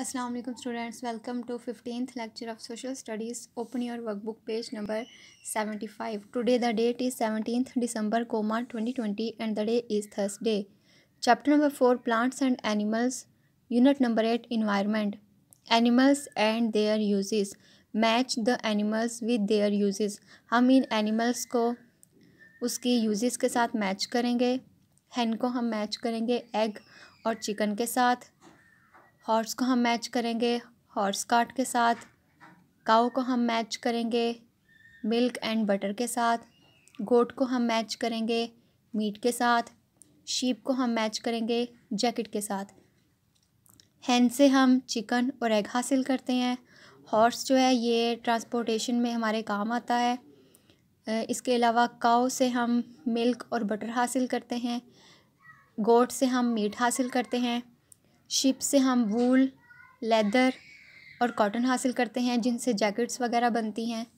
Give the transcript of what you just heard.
अस्सलाम वालेकुम students welcome to fifteenth lecture of social studies open your workbook page number seventy five today the date is seventeenth December comma twenty twenty and the day is Thursday chapter number four plants and animals unit number eight environment animals and their uses match the animals with their uses हम इन animals को उसकी uses के साथ match करेंगे हैन को हम match करेंगे एग और चिकन के साथ हॉर्स को हम मैच करेंगे हॉर्स काट के साथ काओ को हम मैच करेंगे मिल्क एंड बटर के साथ गोट को हम मैच करेंगे मीट के साथ शीप को हम मैच करेंगे जैकेट के साथ हैं से हम चिकन और एग हासिल करते हैं हॉर्स जो है ये ट्रांसपोर्टेशन में हमारे काम आता है इसके अलावा काओ से हम मिल्क और बटर हासिल करते हैं गोट से हम मीट हासिल करते हैं शिप से हम वूल लेदर और कॉटन हासिल करते हैं जिनसे जैकेट्स वगैरह बनती हैं